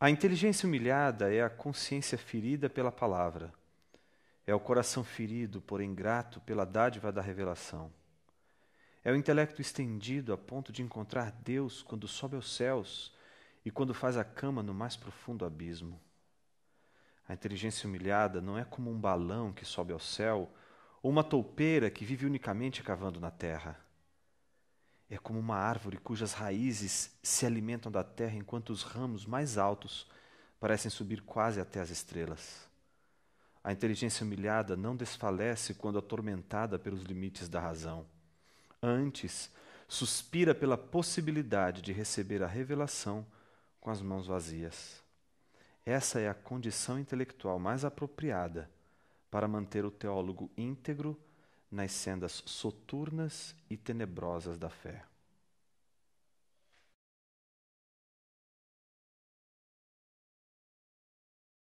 A inteligência humilhada é a consciência ferida pela palavra. É o coração ferido, porém grato pela dádiva da revelação. É o intelecto estendido a ponto de encontrar Deus quando sobe aos céus e quando faz a cama no mais profundo abismo. A inteligência humilhada não é como um balão que sobe ao céu ou uma toupeira que vive unicamente cavando na terra. É como uma árvore cujas raízes se alimentam da terra enquanto os ramos mais altos parecem subir quase até as estrelas. A inteligência humilhada não desfalece quando atormentada pelos limites da razão. Antes, suspira pela possibilidade de receber a revelação com as mãos vazias. Essa é a condição intelectual mais apropriada para manter o teólogo íntegro nas sendas soturnas e tenebrosas da fé.